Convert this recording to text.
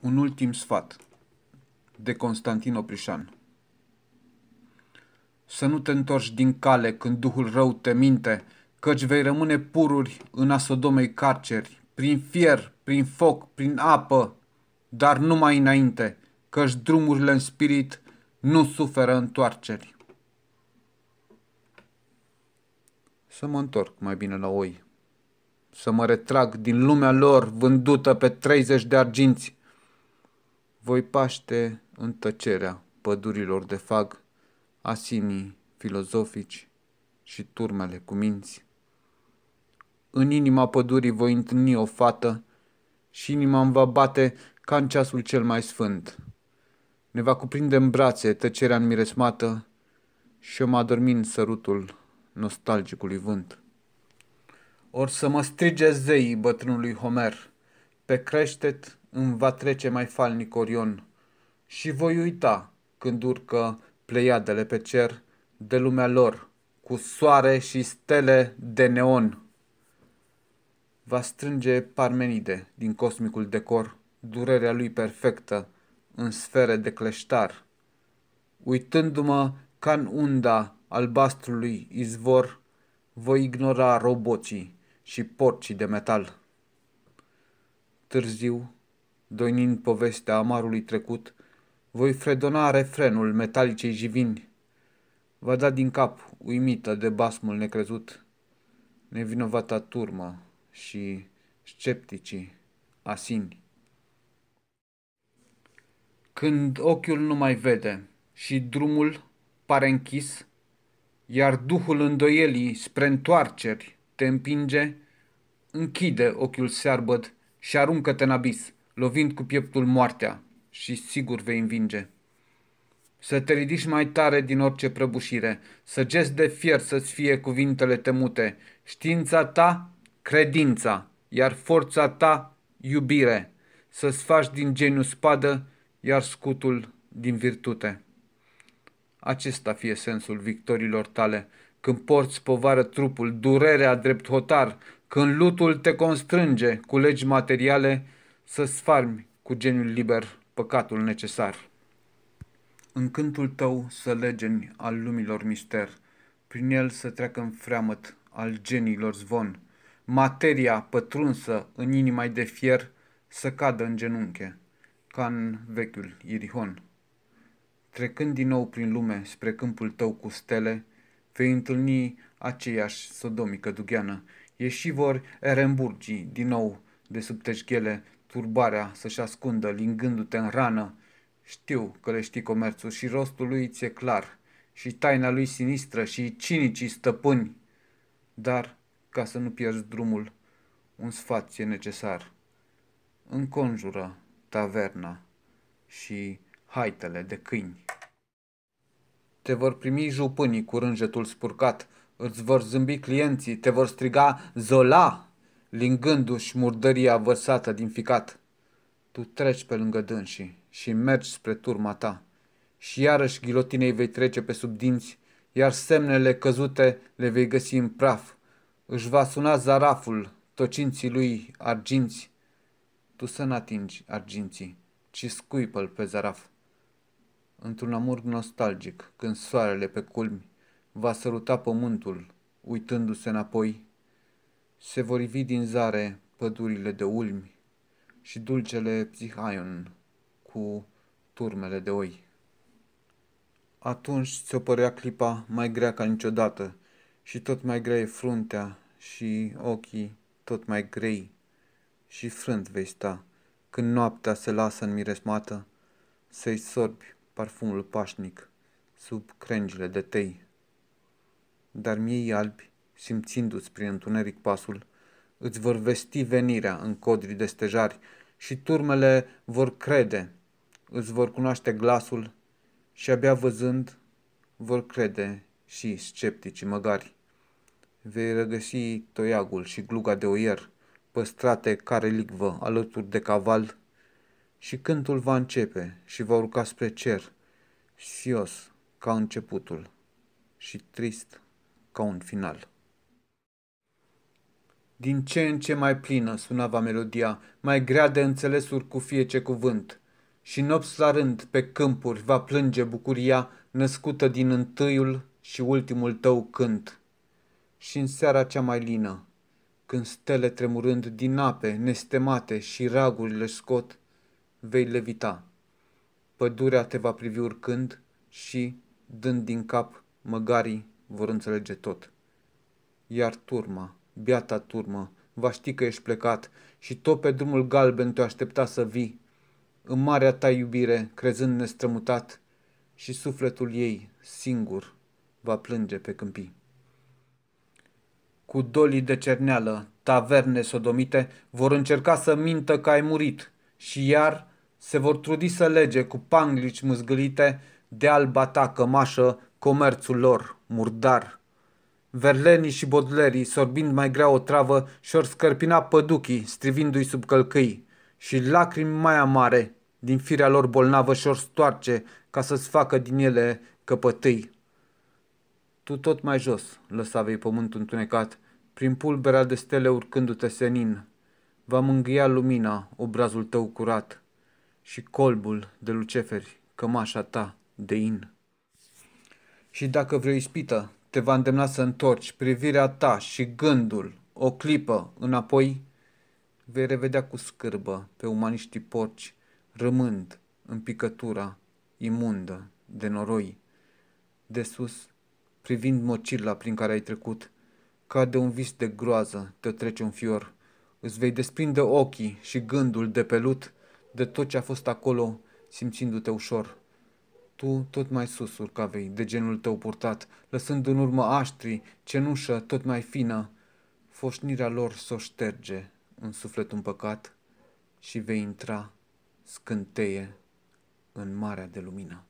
Un ultim sfat de Constantin Oprișan Să nu te întorci din cale când Duhul rău te minte, căci vei rămâne pururi în asodomei carceri, prin fier, prin foc, prin apă, dar numai înainte, căci drumurile în spirit nu suferă întoarceri. Să mă întorc mai bine la oi, să mă retrag din lumea lor vândută pe 30 de arginți, voi paște în tăcerea pădurilor de fag, asinii filozofici și turmele cu minți. În inima pădurii voi întâlni o fată și inima îmi va bate ca în ceasul cel mai sfânt. Ne va cuprinde în brațe tăcerea înmiresmată și eu mă adormi în sărutul nostalgicului vânt. Or să mă strige zeii bătrânului Homer, pe creștet îmi va trece mai falnic Orion și voi uita când urcă pleiadele pe cer de lumea lor cu soare și stele de neon. Va strânge Parmenide din cosmicul decor durerea lui perfectă în sfere de cleștar, uitându-mă ca în unda albastrului izvor, voi ignora roboții și porcii de metal. Târziu, doinind povestea amarului trecut, voi fredona refrenul metalicei jivini. Va da din cap, uimită de basmul necrezut, nevinovata turmă și scepticii asini. Când ochiul nu mai vede și drumul pare închis, iar duhul îndoielii spre întoarceri te împinge, închide ochiul searbăd și aruncă-te în abis lovind cu pieptul moartea și sigur vei învinge. Să te ridici mai tare din orice prăbușire, gest de fier să-ți fie cuvintele temute, știința ta, credința, iar forța ta, iubire, să-ți faci din geniu spadă, iar scutul din virtute. Acesta fie sensul victorilor tale, când porți povară trupul, durerea drept hotar, când lutul te constrânge cu legi materiale, să sfarmi cu geniul liber păcatul necesar. În cântul tău să legeni al lumilor mister, prin el să treacă în freamăt al geniilor zvon, materia pătrunsă în inima de fier să cadă în genunche, ca în vechiul Irihon. Trecând din nou prin lume spre câmpul tău cu stele, vei întâlni aceeași sodomică dugheană, ieși vor eremburgii din nou de sub teșghele turbarea, să-și ascundă, lingându-te în rană. Știu că le știi comerțul și rostul lui ți-e clar, și taina lui sinistră, și cinicii stăpâni. Dar, ca să nu pierzi drumul, un sfat e necesar. Înconjură taverna și haitele de câini. Te vor primi jupânii cu rânjetul spurcat, îți vor zâmbi clienții, te vor striga Zola lingându-și murdăria vărsată din ficat. Tu treci pe lângă dânsii și mergi spre turma ta și iarăși ghilotinei vei trece pe sub dinți, iar semnele căzute le vei găsi în praf. Își va suna zaraful, tocinții lui arginți. Tu să n-atingi arginții, ci scuipă-l pe zaraf. Într-un amurg nostalgic, când soarele pe culmi va săruta pământul, uitându-se înapoi, se vor ivi din zare pădurile de ulmi și dulcele psihaion cu turmele de oi. Atunci ți-o părea clipa mai grea ca niciodată și tot mai grea e fruntea și ochii tot mai grei și frânt vei sta când noaptea se lasă în miresmată să-i sorbi parfumul pașnic sub crengile de tei. Dar miei albi simțindu-ți prin întuneric pasul, îți vor vesti venirea în codrii de stejari și turmele vor crede, îți vor cunoaște glasul și abia văzând vor crede și sceptici măgari. Vei regăsi toiagul și gluga de oier, păstrate care ligvă alături de caval, și cântul va începe și va urca spre cer, sios ca începutul și trist ca un final. Din ce în ce mai plină sunava melodia, mai grea de înțelesuri cu fiece cuvânt. Și nopți la rând pe câmpuri va plânge bucuria născută din întâiul și ultimul tău cânt. Și în seara cea mai lină, când stele tremurând din ape nestemate și ragurile scot, vei levita. Pădurea te va privi urcând și, dând din cap, măgarii vor înțelege tot. Iar turma Biata turmă, va ști că ești plecat și tot pe drumul galben te aștepta să vii, în marea ta iubire, crezând nestrămutat, și sufletul ei, singur, va plânge pe câmpii. Cu dolii de cerneală, taverne sodomite, vor încerca să mintă că ai murit și iar se vor trudi să lege cu panglici mâzgălite de alba ta cămașă comerțul lor murdar Verlenii și bodlerii, sorbind mai grea o travă, și-or scărpina păduchii, strivindu-i sub călcâi. Și lacrimi mai amare, din firea lor bolnavă, și-or stoarce, ca să-ți facă din ele căpătâi. Tu tot mai jos, lăsavei pământul întunecat, prin pulberea de stele urcându-te senin. Va mângâia lumina obrazul tău curat și colbul de luceferi, cămașa ta de in. Și dacă vrei ispită, te va îndemna să întorci privirea ta și gândul o clipă înapoi, vei revedea cu scârbă pe umaniștii porci, rămând în picătura imundă de noroi. De sus, privind mocirla prin care ai trecut, ca de un vis de groază te trece un fior. Îți vei desprinde ochii și gândul de pelut de tot ce a fost acolo, simțindu-te ușor. Tu tot mai sus urcavei de genul tău purtat, lăsând în urmă aștri, cenușă tot mai fină. Foșnirea lor s-o șterge în suflet un păcat, și vei intra scânteie în marea de lumină.